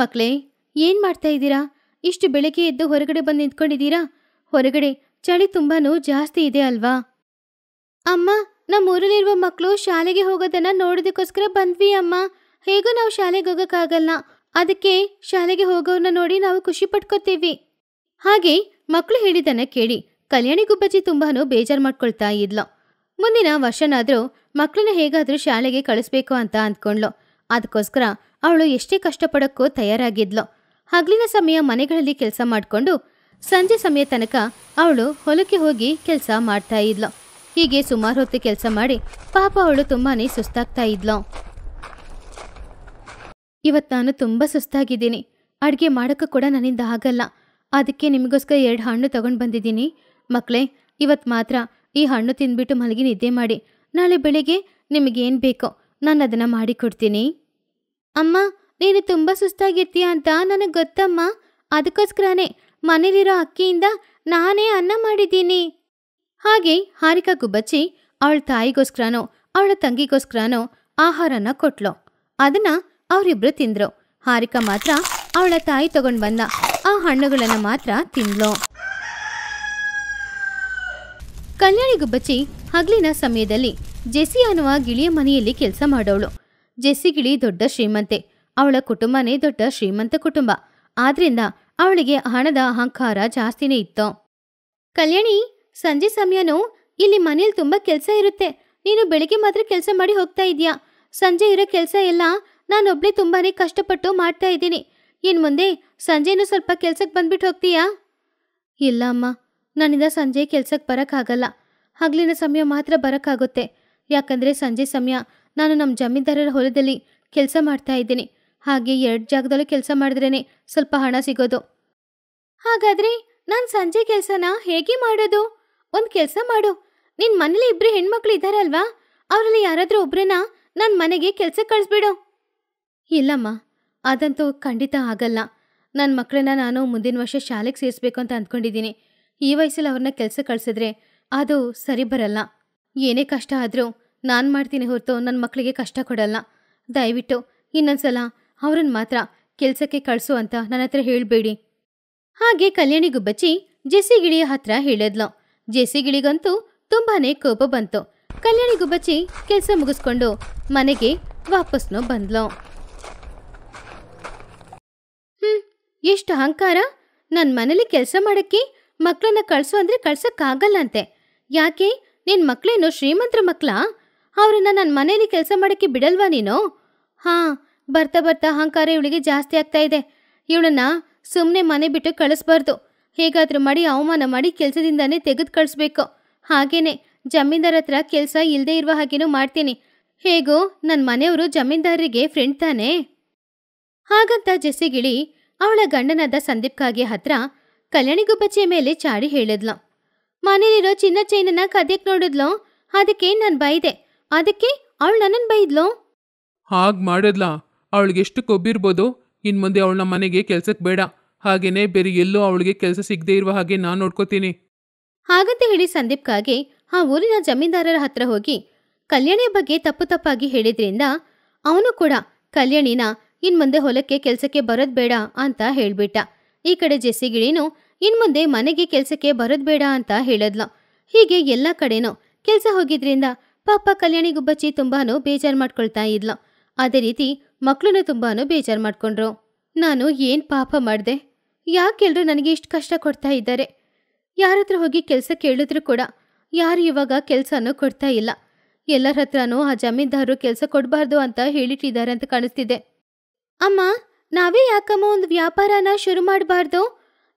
ಮಕ್ಕಳೇ ಏನ್ ಮಾಡ್ತಾ ಇದ್ದೀರಾ ಇಷ್ಟು ಬೆಳಗ್ಗೆ ಎದ್ದು ಹೊರಗಡೆ ಬಂದು ನಿಂತ್ಕೊಂಡಿದ್ದೀರಾ ಹೊರಗಡೆ ಚಳಿ ತುಂಬಾನೂ ಜಾಸ್ತಿ ಇದೆ ಅಲ್ವಾ ಅಮ್ಮ ನಮ್ಮ ಊರಲ್ಲಿರುವ ಮಕ್ಕಳು ಶಾಲೆಗೆ ಹೋಗೋದನ್ನ ನೋಡೋದಕ್ಕೋಸ್ಕರ ಬಂದ್ವಿ ಅಮ್ಮ ಹೇಗೂ ನಾವು ಶಾಲೆಗೆ ಹೋಗೋಕ್ಕಾಗಲ್ಲ ಅದಕ್ಕೆ ಶಾಲೆಗೆ ಹೋಗೋವ್ರನ್ನ ನೋಡಿ ನಾವು ಖುಷಿ ಪಟ್ಕೋತೀವಿ ಹಾಗೆ ಮಕ್ಕಳು ಹೇಳಿದ್ದನ್ನ ಕೇಳಿ ಕಲ್ಯಾಣಿ ಗುಬ್ಬಚ್ಚಿ ತುಂಬಾನು ಬೇಜಾರ್ ಮಾಡ್ಕೊಳ್ತಾ ಇದ್ಲು ಮುಂದಿನ ವರ್ಷನಾದರೂ ಮಕ್ಕಳನ್ನ ಹೇಗಾದರೂ ಶಾಲೆಗೆ ಕಳಿಸ್ಬೇಕು ಅಂತ ಅಂದ್ಕೊಂಡ್ಲು ಅದಕ್ಕೋಸ್ಕರ ಅವಳು ಎಷ್ಟೇ ಕಷ್ಟಪಡಕ್ಕೂ ತಯಾರಾಗಿದ್ಲು ಹಗಲಿನ ಸಮಯ ಮನೆಗಳಲ್ಲಿ ಕೆಲಸ ಮಾಡಿಕೊಂಡು ಸಂಜೆ ಸಮಯ ತನಕ ಅವಳು ಹೊಲಕ್ಕೆ ಹೋಗಿ ಕೆಲಸ ಮಾಡ್ತಾ ಇದ್ಲು ಹೀಗೆ ಸುಮಾರು ಹೊತ್ತು ಕೆಲಸ ಮಾಡಿ ಪಾಪ ಅವಳು ತುಂಬಾ ಸುಸ್ತಾಗ್ತಾ ಇದ್ಲು ಇವತ್ತು ನಾನು ತುಂಬ ಸುಸ್ತಾಗಿದ್ದೀನಿ ಅಡುಗೆ ಮಾಡೋಕ್ಕೂ ಕೂಡ ನನ್ನಿಂದ ಆಗಲ್ಲ ಅದಕ್ಕೆ ನಿಮಗೋಸ್ಕರ ಎರಡು ಹಣ್ಣು ತಗೊಂಡು ಬಂದಿದ್ದೀನಿ ಮಕ್ಕಳೇ ಇವತ್ತು ಮಾತ್ರ ಈ ಹಣ್ಣು ತಿಂದ್ಬಿಟ್ಟು ಮಲಗಿ ನಿದ್ದೆ ಮಾಡಿ ನಾಳೆ ಬೆಳಿಗ್ಗೆ ನಿಮಗೇನು ಬೇಕೋ ನಾನು ಅದನ್ನು ಮಾಡಿಕೊಡ್ತೀನಿ ಅಮ್ಮ ನೀನು ತುಂಬ ಸುಸ್ತಾಗಿರ್ತೀಯ ಅಂತ ನನಗೆ ಗೊತ್ತಮ್ಮ ಅದಕ್ಕೋಸ್ಕರನೇ ಮನೇಲಿರೋ ಅಕ್ಕಿಯಿಂದ ನಾನೇ ಅನ್ನ ಮಾಡಿದ್ದೀನಿ ಹಾಗೆ ಹಾರಿಕಾ ಗುಬ್ಬಚ್ಚಿ ಅವಳ ತಾಯಿಗೋಸ್ಕರನೋ ಅವಳ ತಂಗಿಗೋಸ್ಕರನೋ ಆಹಾರನ ಕೊಟ್ಲು ಅದನ್ನ ಅವರಿಬ್ರು ತಿಂದ್ರು ಹಾರಿಕಾ ಮಾತ್ರ ಅವಳ ತಾಯಿ ತಗೊಂಡ್ ಬಂದ ಆ ಹಣ್ಣುಗಳನ್ನ ಮಾತ್ರ ತಿಂದ್ಲು ಕಲ್ಯಾಣಿ ಗುಬ್ಬಚ್ಚಿ ಹಗಲಿನ ಸಮಯದಲ್ಲಿ ಜೆಸಿ ಅನ್ನುವ ಗಿಳಿಯ ಮನೆಯಲ್ಲಿ ಕೆಲಸ ಮಾಡೋಳು ಜೆಸ್ಸಿ ಗಿಳಿ ದೊಡ್ಡ ಶ್ರೀಮಂತೆ ಅವಳ ಕುಟುಂಬನೇ ದೊಡ್ಡ ಶ್ರೀಮಂತ ಕುಟುಂಬ ಆದ್ರಿಂದ ಅವಳಿಗೆ ಹಣದ ಅಹಂಕಾರ ಜಾಸ್ತಿನೇ ಇತ್ತು ಕಲ್ಯಾಣಿ ಸಂಜೆ ಸಮಯನೂ ಇಲ್ಲಿ ಮನೇಲಿ ತುಂಬ ಕೆಲಸ ಇರುತ್ತೆ ನೀನು ಬೆಳಿಗ್ಗೆ ಮಾತ್ರ ಕೆಲಸ ಮಾಡಿ ಹೋಗ್ತಾ ಇದೆಯಾ ಸಂಜೆ ಇರೋ ಕೆಲಸ ಎಲ್ಲ ನಾನೊಬ್ಳೇ ತುಂಬಾನೇ ಕಷ್ಟಪಟ್ಟು ಮಾಡ್ತಾ ಇದ್ದೀನಿ ಇನ್ ಮುಂದೆ ಸಂಜೆನೂ ಸ್ವಲ್ಪ ಕೆಲ್ಸಕ್ಕೆ ಬಂದ್ಬಿಟ್ಟು ಹೋಗ್ತೀಯಾ ಇಲ್ಲ ಅಮ್ಮ ನನ್ನಿಂದ ಸಂಜೆ ಕೆಲ್ಸಕ್ಕೆ ಬರೋಕ್ಕಾಗಲ್ಲ ಹಗಲಿನ ಸಮಯ ಮಾತ್ರ ಬರೋಕ್ಕಾಗುತ್ತೆ ಯಾಕಂದರೆ ಸಂಜೆ ಸಮಯ ನಾನು ನಮ್ಮ ಜಮೀನ್ದಾರರ ಹೊಲದಲ್ಲಿ ಕೆಲಸ ಮಾಡ್ತಾ ಇದ್ದೀನಿ ಹಾಗೆ ಎರಡು ಜಾಗದಲ್ಲೂ ಕೆಲಸ ಮಾಡಿದ್ರೇ ಸ್ವಲ್ಪ ಹಣ ಸಿಗೋದು ಹಾಗಾದರೆ ನಾನು ಸಂಜೆ ಕೆಲಸನ ಹೇಗೆ ಮಾಡೋದು ಒಂದು ಕೆಲಸ ಮಾಡು ನಿನ್ನ ಮನೇಲಿ ಇಬ್ಬರು ಹೆಣ್ಮಕ್ಳು ಇದ್ದಾರಲ್ವಾ ಅವರಲ್ಲಿ ಯಾರಾದರೂ ಒಬ್ಬರನ್ನ ನನ್ನ ಮನೆಗೆ ಕೆಲಸ ಕಳಿಸ್ಬಿಡು ಇಲ್ಲಮ್ಮ ಅದಂತೂ ಖಂಡಿತ ಆಗಲ್ಲ ನನ್ನ ಮಕ್ಕಳನ್ನ ನಾನು ಮುಂದಿನ ವರ್ಷ ಶಾಲೆಗೆ ಸೇರಿಸ್ಬೇಕು ಅಂತ ಅಂದ್ಕೊಂಡಿದ್ದೀನಿ ಈ ವಯಸ್ಸಲ್ಲಿ ಅವ್ರನ್ನ ಕೆಲಸ ಕಳಿಸಿದ್ರೆ ಅದು ಸರಿ ಬರಲ್ಲ ಏನೇ ಕಷ್ಟ ಆದರೂ ನಾನು ಮಾಡ್ತೀನಿ ಹೊರತು ನನ್ನ ಮಕ್ಕಳಿಗೆ ಕಷ್ಟ ಕೊಡಲ್ಲ ದಯವಿಟ್ಟು ಇನ್ನೊಂದ್ಸಲ ಅವ್ರನ್ನ ಮಾತ್ರ ಕೆಲಸಕ್ಕೆ ಕಳಿಸು ಅಂತ ನನ್ನ ಹತ್ರ ಹೇಳಬೇಡಿ ಹಾಗೆ ಕಲ್ಯಾಣಿ ಗುಬ್ಬಚ್ಚಿ ಜೆಸಿ ಗಿಳಿಯ ಹತ್ರ ಹೇಳಿದ್ಲು ಜೆಸಿಗಿಳಿಗಂತೂ ತುಂಬಾನೇ ಕೋಪ ಬಂತು ಕಲ್ಯಾಣಿ ಬಚ್ಚಿ ಕೆಲಸ ಮುಗಿಸ್ಕೊಂಡು ಮನೆಗೆ ವಾಪಸ್ನು ಬಂದ್ಲು ಹ್ಮ್ ಎಷ್ಟು ಅಹಂಕಾರ ನನ್ನ ಮನೇಲಿ ಕೆಲಸ ಮಾಡಕ್ಕೆ ಮಕ್ಕಳನ್ನ ಕಳ್ಸು ಅಂದ್ರೆ ಕಳ್ಸಕ್ಕಾಗಲ್ಲ ಯಾಕೆ ನಿನ್ ಮಕ್ಳೇನು ಶ್ರೀಮಂತರ ಮಕ್ಕಳ ಅವ್ರನ್ನ ನನ್ನ ಮನೇಲಿ ಕೆಲಸ ಮಾಡಕ್ಕೆ ಬಿಡಲ್ವಾ ನೀನು ಹಾ ಬರ್ತಾ ಬರ್ತಾ ಅಹಂಕಾರ ಇವಳಿಗೆ ಜಾಸ್ತಿ ಆಗ್ತಾ ಇದೆ ಇವಳನ್ನ ಸುಮ್ಮನೆ ಮನೆ ಬಿಟ್ಟು ಕಳಿಸ್ಬಾರ್ದು ಹೇಗಾದ್ರೂ ಮಾಡಿ ಅವಮಾನ ಮಾಡಿ ಕೆಲಸದಿಂದಾನೇ ತೆಗೆದು ಕಳಿಸ್ಬೇಕು ಹಾಗೇನೆ ಜಮೀನ್ದಾರ್ ಹತ್ರ ಕೆಲಸ ಇಲ್ಲದೆ ಇರುವ ಹಾಗೇನೂ ಮಾಡ್ತೀನಿ ಹೇಗೋ ನನ್ನ ಮನೆಯವರು ಜಮೀನ್ದಾರರಿಗೆ ಫ್ರೆಂಡ್ ತಾನೇ ಹಾಗಂತ ಜೆಸ್ಸಿಗಿಳಿ ಅವಳ ಗಂಡನಾದ ಸಂದೀಪ್ ಕಾಗೆ ಹತ್ರ ಕಲ್ಯಾಣಿ ಮೇಲೆ ಚಾಡಿ ಹೇಳಿದ್ಲ ಮನೇಲಿರೋ ಚಿನ್ನ ಚೈನನ್ನ ಕದ್ಯಕ್ ನೋಡಿದ್ಲು ಅದಕ್ಕೆ ನನ್ ಬೈದೆ ಅದಕ್ಕೆ ಅವಳು ನನ್ನನ್ ಬೈದ್ಲು ಹಾಗೆ ಮಾಡದ್ಲಾ ಅವಳಿಗೆಷ್ಟು ಕೊಬ್ಬಿರ್ಬೋದು ಇನ್ಮುಂದೆ ಮುಂದೆ ಮನೆಗೆ ಕೆಲ್ಸಕ್ ಬೇಡ ಹಾಗೇನೆ ಬೇರೆ ಎಲ್ಲೂ ಅವಳಿಗೆ ಕೆಲಸ ಸಿಗದೆ ಇರುವ ಹಾಗೆ ನಾನು ನೋಡ್ಕೋತೀನಿ ಹಾಗಂತ ಹೇಳಿ ಸಂದೀಪ್ ಕಾಗೆ ಆ ಊರಿನ ಜಮೀನ್ದಾರರ ಹತ್ರ ಹೋಗಿ ಕಲ್ಯಾಣಿಯ ಬಗ್ಗೆ ತಪ್ಪು ತಪ್ಪಾಗಿ ಹೇಳಿದ್ರಿಂದ ಅವನು ಕೂಡ ಕಲ್ಯಾಣಿನ ಇನ್ಮುಂದೆ ಹೊಲಕ್ಕೆ ಕೆಲಸಕ್ಕೆ ಬರೋದ್ ಬೇಡ ಅಂತ ಹೇಳ್ಬಿಟ್ಟ ಈ ಕಡೆ ಜೆಸ್ಸಿಗಿಳಿನೂ ಇನ್ಮುಂದೆ ಮನೆಗೆ ಕೆಲಸಕ್ಕೆ ಬರೋದ್ ಬೇಡ ಅಂತ ಹೇಳಿದ್ಲು ಹೀಗೆ ಎಲ್ಲ ಕಡೆನೂ ಕೆಲಸ ಹೋಗಿದ್ರಿಂದ ಪಾಪ ಕಲ್ಯಾಣಿ ಗುಬ್ಬಚ್ಚಿ ತುಂಬಾನು ಬೇಜಾರ್ ಮಾಡ್ಕೊಳ್ತಾ ಇದ್ಲು ಅದೇ ರೀತಿ ಮಕ್ಕಳನ್ನು ತುಂಬಾನು ಬೇಜಾರ್ ಮಾಡ್ಕೊಂಡ್ರು ನಾನು ಏನ್ ಪಾಪ ಮಾಡ್ದೆ ಯಾಕೆಲ್ಲರೂ ನನಗೆ ಇಷ್ಟು ಕಷ್ಟ ಕೊಡ್ತಾ ಇದ್ದಾರೆ ಯಾರತ್ರ ಹೋಗಿ ಕೆಲಸ ಕೇಳಿದ್ರು ಕೂಡ ಯಾರು ಇವಾಗ ಕೆಲಸನೂ ಕೊಡ್ತಾ ಇಲ್ಲ ಎಲ್ಲರ ಹತ್ರನೂ ಆ ಜಮೀನ್ದಾರರು ಕೆಲಸ ಕೊಡಬಾರ್ದು ಅಂತ ಹೇಳಿಟ್ಟಿದ್ದಾರೆ ಅಂತ ಕಾಣಿಸ್ತಿದೆ ಅಮ್ಮ ನಾವೇ ಯಾಕಮ್ಮ ಒಂದು ವ್ಯಾಪಾರನ ಶುರು ಮಾಡಬಾರ್ದು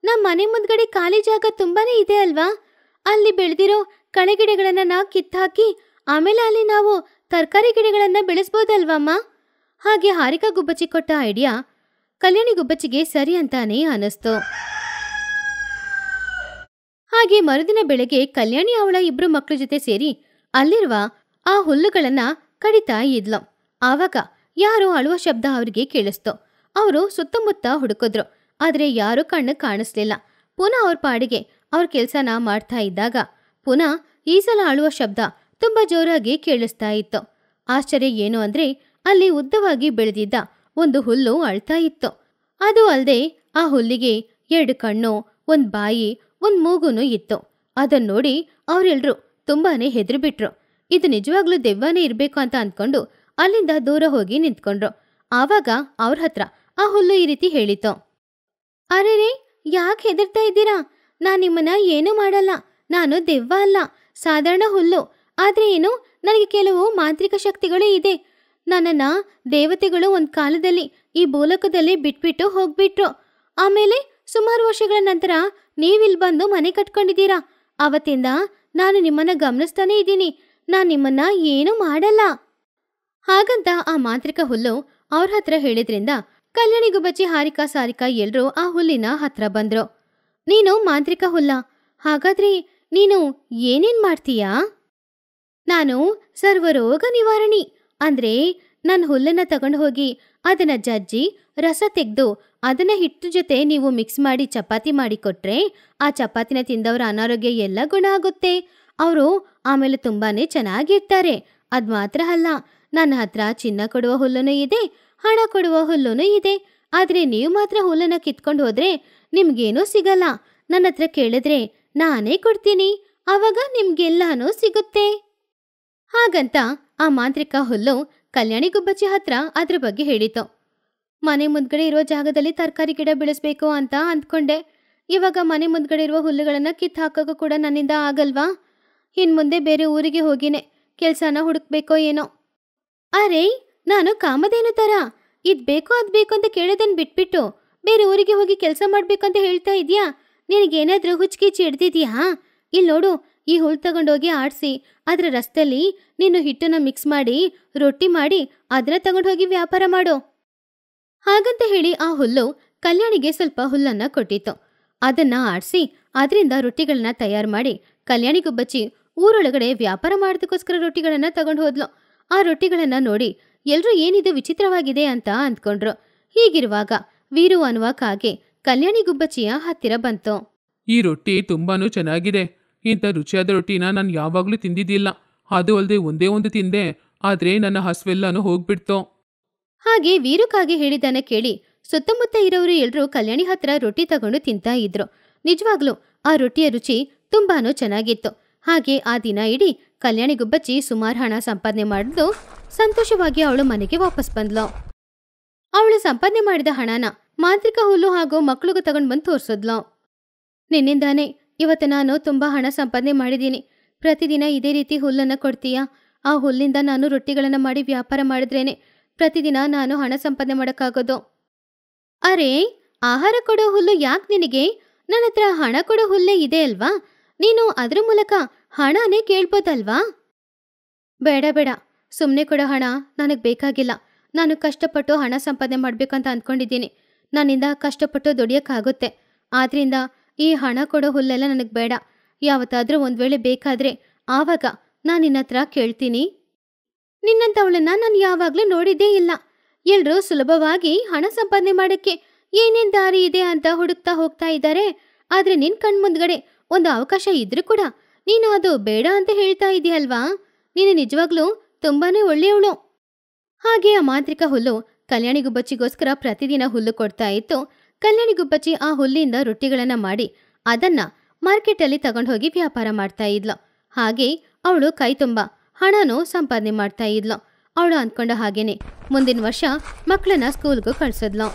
ನಮ್ಮ ಮನೆ ಮುಂದ್ಗಡೆ ಖಾಲಿ ಜಾಗ ತುಂಬಾನೇ ಇದೆ ಅಲ್ವಾ ಅಲ್ಲಿ ಬೆಳೆದಿರೋ ಕಳೆ ನಾ ನಾವು ಕಿತ್ತಾಕಿ ಆಮೇಲೆ ಅಲ್ಲಿ ನಾವು ತರಕಾರಿ ಗಿಡಗಳನ್ನು ಬೆಳೆಸ್ಬೋದಲ್ವಮ್ಮ ಹಾಗೆ ಹಾರಿಕಾ ಗುಬ್ಬಚ್ಚಿ ಕೊಟ್ಟ ಐಡಿಯಾ ಕಲ್ಯಾಣಿ ಗುಬ್ಬಚ್ಚಿಗೆ ಸರಿ ಅಂತಾನೆ ಅನಿಸ್ತು ಹಾಗೆ ಮರುದಿನ ಬೆಳಗ್ಗೆ ಕಲ್ಯಾಣಿ ಅವಳ ಇಬ್ರು ಮಕ್ಕಳ ಜೊತೆ ಸೇರಿ ಅಲ್ಲಿರುವ ಆ ಹುಲ್ಲುಗಳನ್ನ ಕಡಿತಾ ಇದ್ಲು ಆವಾಗ ಯಾರು ಅಳುವ ಶಬ್ದ ಅವರಿಗೆ ಕೇಳಿಸ್ತು ಅವರು ಸುತ್ತಮುತ್ತ ಹುಡುಕಿದ್ರು ಆದ್ರೆ ಯಾರೂ ಕಣ್ಣು ಕಾಣಿಸ್ಲಿಲ್ಲ ಪುನಃ ಅವ್ರ ಪಾಡಿಗೆ ಅವ್ರ ಕೆಲಸನ ಮಾಡ್ತಾ ಇದ್ದಾಗ ಪುನಃ ಈ ಸಲ ಅಳುವ ಶಬ್ದ ತುಂಬಾ ಜೋರಾಗಿ ಕೇಳಿಸ್ತಾ ಇತ್ತು ಆಶ್ಚರ್ಯ ಏನು ಅಂದ್ರೆ ಅಲ್ಲಿ ಉದ್ದವಾಗಿ ಬೆಳೆದಿದ್ದ ಒಂದು ಹುಲ್ಲು ಅಳ್ತಾ ಇತ್ತು ಅದು ಅಲ್ಲದೆ ಆ ಹುಲ್ಲಿಗೆ ಎರಡು ಕಣ್ಣು ಒಂದು ಬಾಯಿ ಒಂದು ಮೂಗುನೂ ಇತ್ತು ಅದನ್ನ ನೋಡಿ ಅವರೆಲ್ಲರೂ ತುಂಬಾನೇ ಹೆದರಿಬಿಟ್ರು ಇದು ನಿಜವಾಗ್ಲೂ ದೆವ್ವನೇ ಇರಬೇಕು ಅಂತ ಅಂದ್ಕೊಂಡು ಅಲ್ಲಿಂದ ದೂರ ಹೋಗಿ ನಿಂತ್ಕೊಂಡ್ರು ಆವಾಗ ಅವ್ರ ಹತ್ರ ಆ ಹುಲ್ಲು ಈ ರೀತಿ ಹೇಳಿತು ಅರೆ ರೇ ಯಾಕೆ ಹೆದರ್ತಾ ಇದ್ದೀರಾ ನಾನು ನಿಮ್ಮನ್ನ ಏನೂ ಮಾಡಲ್ಲ ನಾನು ದೆವ್ವ ಅಲ್ಲ ಸಾಧಾರಣ ಹುಲ್ಲು ಆದ್ರೆ ಏನು ನನಗೆ ಕೆಲವು ಮಾಂತ್ರಿಕ ಶಕ್ತಿಗಳೇ ಇದೆ ನನ್ನನ್ನು ದೇವತೆಗಳು ಒಂದು ಕಾಲದಲ್ಲಿ ಈ ಬೋಲಕದಲ್ಲಿ ಬಿಟ್ಬಿಟ್ಟು ಹೋಗ್ಬಿಟ್ರು ಆಮೇಲೆ ಸುಮಾರು ವರ್ಷಗಳ ನಂತರ ನೀವಿಲ್ಲಿ ಬಂದು ಮನೆ ಕಟ್ಕೊಂಡಿದ್ದೀರಾ ಅವತ್ತಿಂದ ನಾನು ನಿಮ್ಮನ್ನ ಗಮನಿಸ್ತಾನೇ ಇದ್ದೀನಿ ನಾನು ನಿಮ್ಮನ್ನ ಏನೂ ಮಾಡಲ್ಲ ಹಾಗಂತ ಆ ಮಾಂತ್ರಿಕ ಹುಲ್ಲು ಅವ್ರ ಹತ್ರ ಹೇಳಿದ್ರಿಂದ ಕಲ್ಯಾಣಿ ಗುಬ್ಬಚ್ಚಿ ಹಾರಿಕಾ ಸಾರಿಕಾ ಎಲ್ಲರೂ ಆ ಹುಲ್ಲಿನ ಹತ್ರ ಬಂದ್ರು ನೀನು ಮಾಂತ್ರಿಕ ಹುಲ್ಲ ಹಾಗಾದ್ರೆ ನೀನು ಏನೇನ್ ಮಾಡ್ತೀಯಾ ನಾನು ಸರ್ವರೋಗ ನಿವಾರಣಿ ಅಂದ್ರೆ ನಾನು ಹುಲ್ಲನ್ನ ತಗೊಂಡು ಹೋಗಿ ಅದನ್ನ ಜಜ್ಜಿ ರಸ ತೆಗೆದು ಅದನ್ನ ಹಿಟ್ಟು ಜೊತೆ ನೀವು ಮಿಕ್ಸ್ ಮಾಡಿ ಚಪಾತಿ ಮಾಡಿ ಕೊಟ್ಟರೆ ಆ ಚಪಾತಿನ ತಿಂದವರ ಅನಾರೋಗ್ಯ ಎಲ್ಲ ಗುಣ ಆಗುತ್ತೆ ಅವರು ಆಮೇಲೆ ತುಂಬಾನೇ ಚೆನ್ನಾಗಿರ್ತಾರೆ ಅದು ಮಾತ್ರ ಅಲ್ಲ ನನ್ನ ಹತ್ರ ಚಿನ್ನ ಕೊಡುವ ಹುಲ್ಲುನೂ ಇದೆ ಹಣ ಕೊಡುವ ಹುಲ್ಲುನೂ ಇದೆ ಆದ್ರೆ ನೀವು ಮಾತ್ರ ಹುಲ್ಲನ್ನ ಕಿತ್ಕೊಂಡು ಹೋದರೆ ನಿಮ್ಗೇನೂ ಸಿಗಲ್ಲ ನನ್ನ ಹತ್ರ ಕೇಳಿದ್ರೆ ನಾನೇ ಕೊಡ್ತೀನಿ ಅವಾಗ ನಿಮ್ಗೆಲ್ಲಾನು ಸಿಗುತ್ತೆ ಹಾಗಂತ ಆ ಮಾಂತ್ರಿಕ ಹುಲ್ಲು ಕಲ್ಯಾಣಿ ಗುಬ್ಬಚ್ಚಿ ಹತ್ರ ಅದ್ರ ಬಗ್ಗೆ ಹೇಳಿತು ಮನೆ ಮುಂದ್ಗಡೆ ಇರುವ ಜಾಗದಲ್ಲಿ ತರಕಾರಿ ಗಿಡ ಬೆಳೆಸ್ಬೇಕು ಅಂತ ಅಂದ್ಕೊಂಡೆ ಇವಾಗ ಮನೆ ಮುಂದ್ಗಡೆ ಇರುವ ಹುಲ್ಲುಗಳನ್ನ ಕಿತ್ತು ಹಾಕೋಕ್ಕೂ ಕೂಡ ನನ್ನಿಂದ ಆಗಲ್ವಾ ಇನ್ಮುಂದೆ ಮುಂದೆ ಬೇರೆ ಊರಿಗೆ ಹೋಗಿನೇ ಕೆಲ್ಸಾನ ಹುಡುಕ್ಬೇಕೋ ಏನೋ ಅರೇ ನಾನು ಕಾಮದೇನು ತರ ಇದ್ಬೇಕೋ ಬೇಕೋ ಅದು ಬೇಕು ಅಂತ ಕೇಳೋದನ್ ಬಿಟ್ಬಿಟ್ಟು ಬೇರೆ ಊರಿಗೆ ಹೋಗಿ ಕೆಲಸ ಮಾಡಬೇಕು ಅಂತ ಹೇಳ್ತಾ ಇದೀಯಾ ನಿನಗೇನಾದ್ರೂ ಹುಚ್ಚು ಹಿಡ್ದಿದ್ಯಾ ಇಲ್ಲಿ ನೋಡು ಈ ಹುಲ್ ತಗೊಂಡೋಗಿ ಆಡಿಸಿ ಅದರ ರಸ್ತೆಯಲ್ಲಿ ನೀನು ಹಿಟ್ಟನ್ನು ಮಿಕ್ಸ್ ಮಾಡಿ ರೊಟ್ಟಿ ಮಾಡಿ ಅದನ್ನ ತಗೊಂಡೋಗಿ ವ್ಯಾಪಾರ ಮಾಡು ಹಾಗಂತ ಹೇಳಿ ಆ ಹುಲ್ಲು ಕಲ್ಯಾಣಿಗೆ ಸ್ವಲ್ಪ ಹುಲ್ಲನ್ನು ಕೊಟ್ಟಿತ್ತು ಅದನ್ನು ಆಡಿಸಿ ಅದರಿಂದ ರೊಟ್ಟಿಗಳನ್ನ ತಯಾರು ಮಾಡಿ ಕಲ್ಯಾಣಿಗೂ ಬಚ್ಚಿ ಊರೊಳಗಡೆ ವ್ಯಾಪಾರ ಮಾಡೋದಕ್ಕೋಸ್ಕರ ರೊಟ್ಟಿಗಳನ್ನು ತಗೊಂಡು ಹೋದ್ಲು ಆ ರೊಟ್ಟಿಗಳನ್ನು ನೋಡಿ ಎಲ್ಲರೂ ಏನಿದು ವಿಚಿತ್ರವಾಗಿದೆ ಅಂತ ಅಂದ್ಕೊಂಡ್ರು ಹೀಗಿರುವಾಗ ವೀರು ಅನ್ನುವ ಕಾಗೆ ಕಲ್ಯಾಣಿ ಗುಬ್ಬಚ್ಚಿಯ ಹತ್ತಿರ ಬಂತು ಈ ರೊಟ್ಟಿ ತುಂಬಾನು ಚೆನ್ನಾಗಿದೆ ಇಂಥ ರುಚಿಯಾದ ರೊಟ್ಟಿನ ನಾನು ಯಾವಾಗಲೂ ತಿಂದಿದ್ದಿಲ್ಲ ಅದು ಅಲ್ಲದೆ ಒಂದೇ ಒಂದು ತಿಂದೆ ಆದರೆ ನನ್ನ ಹಸ್ವೆಲ್ಲನೂ ಹೋಗ್ಬಿಡ್ತು ಹಾಗೆ ವೀರುಕಾಗೆ ಹೇಳಿದ್ದನ್ನ ಕೇಳಿ ಸುತ್ತಮುತ್ತ ಇರೋರು ಎಲ್ಲರೂ ಕಲ್ಯಾಣಿ ಹತ್ರ ರೊಟ್ಟಿ ತಗೊಂಡು ತಿಂತಾ ಇದ್ರು ನಿಜವಾಗ್ಲೂ ಆ ರೊಟ್ಟಿಯ ರುಚಿ ತುಂಬಾನೂ ಚೆನ್ನಾಗಿತ್ತು ಹಾಗೆ ಆ ದಿನ ಇಡೀ ಕಲ್ಯಾಣಿ ಗುಬ್ಬಚ್ಚಿ ಸುಮಾರು ಹಣ ಸಂಪಾದನೆ ಮಾಡಿದ್ಲು ಸಂತೋಷವಾಗಿ ಅವಳು ಮನೆಗೆ ವಾಪಸ್ ಬಂದ್ಲು ಅವಳು ಸಂಪಾದನೆ ಮಾಡಿದ ಹಣನ ಮಾಂತ್ರಿಕ ಹುಲ್ಲು ಹಾಗೂ ಮಕ್ಕಳಿಗೂ ತಗೊಂಡು ಬಂದು ತೋರಿಸಿದ್ಲು ನಿನ್ನಿಂದಾನೇ ಇವತ್ತು ನಾನು ತುಂಬ ಹಣ ಸಂಪಾದನೆ ಮಾಡಿದ್ದೀನಿ ಪ್ರತಿದಿನ ಇದೇ ರೀತಿ ಹುಲ್ಲನ್ನು ಕೊಡ್ತೀಯಾ ಆ ಹುಲ್ಲಿಂದ ನಾನು ರೊಟ್ಟಿಗಳನ್ನು ಮಾಡಿ ವ್ಯಾಪಾರ ಮಾಡಿದ್ರೇನೆ ಪ್ರತಿದಿನ ನಾನು ಹಣ ಸಂಪಾದನೆ ಮಾಡೋಕ್ಕಾಗೋದು ಅರೆ ಆಹಾರ ಕೊಡೋ ಹುಲ್ಲು ಯಾಕೆ ನಿನಗೆ ನನ್ನ ಹತ್ರ ಹಣ ಕೊಡೋ ಹುಲ್ಲೇ ಇದೆ ಅಲ್ವಾ ನೀನು ಅದರ ಮೂಲಕ ಹಣನೇ ಕೇಳ್ಬೋದಲ್ವಾ ಬೇಡ ಬೇಡ ಸುಮ್ಮನೆ ಕೊಡೋ ಹಣ ನನಗೆ ಬೇಕಾಗಿಲ್ಲ ನಾನು ಕಷ್ಟಪಟ್ಟು ಹಣ ಸಂಪಾದನೆ ಮಾಡಬೇಕಂತ ಅಂದ್ಕೊಂಡಿದ್ದೀನಿ ನನ್ನಿಂದ ಕಷ್ಟಪಟ್ಟು ದುಡಿಯೋಕ್ಕಾಗುತ್ತೆ ಆದ್ರಿಂದ ಈ ಹಣ ಕೊಡೋ ಹುಲ್ಲೆಲ್ಲ ನನಗೆ ಬೇಡ ಯಾವತ್ತಾದರೂ ಒಂದು ವೇಳೆ ಬೇಕಾದ್ರೆ ಆವಾಗ ನಾನು ನಿನ್ನ ಹತ್ರ ಕೇಳ್ತೀನಿ ನಿನ್ನಂಥವಳನ್ನ ನಾನು ಯಾವಾಗಲೂ ನೋಡಿದ್ದೇ ಇಲ್ಲ ಎಲ್ಲರೂ ಸುಲಭವಾಗಿ ಹಣ ಸಂಪಾದನೆ ಮಾಡೋಕ್ಕೆ ಏನೇನು ದಾರಿ ಇದೆ ಅಂತ ಹುಡುಕ್ತಾ ಹೋಗ್ತಾ ಇದ್ದಾರೆ ಆದರೆ ನಿನ್ನ ಕಣ್ಮುಂದ್ಗಡೆ ಒಂದು ಅವಕಾಶ ಇದ್ರೂ ಕೂಡ ನೀನು ಅದು ಬೇಡ ಅಂತ ಹೇಳ್ತಾ ಇದೆಯಲ್ವಾ ನೀನು ನಿಜವಾಗ್ಲೂ ತುಂಬಾನೇ ಒಳ್ಳೆಯವಳು ಹಾಗೆ ಆ ಮಾಂತ್ರಿಕ ಹುಲ್ಲು ಕಲ್ಯಾಣಿ ಗುಬ್ಬಚ್ಚಿಗೋಸ್ಕರ ಪ್ರತಿದಿನ ಹುಲ್ಲು ಕೊಡ್ತಾ ಇತ್ತು ಕಲ್ಯಾಣಿ ಗುಬ್ಬಚ್ಚಿ ಆ ಹುಲ್ಲಿಯಿಂದ ರೊಟ್ಟಿಗಳನ್ನ ಮಾಡಿ ಅದನ್ನ ಮಾರ್ಕೆಟಲ್ಲಿ ತಗೊಂಡು ಹೋಗಿ ವ್ಯಾಪಾರ ಮಾಡ್ತಾ ಇದ್ಲು ಹಾಗೆ ಅವಳು ಕೈ ತುಂಬ ಹಣನೂ ಸಂಪಾದನೆ ಮಾಡ್ತಾ ಇದ್ಲು ಅವಳು ಅಂದ್ಕೊಂಡ ಹಾಗೇನೆ ಮುಂದಿನ ವರ್ಷ ಮಕ್ಕಳನ್ನ ಸ್ಕೂಲ್ಗೂ ಕಳ್ಸಿದ್ಲು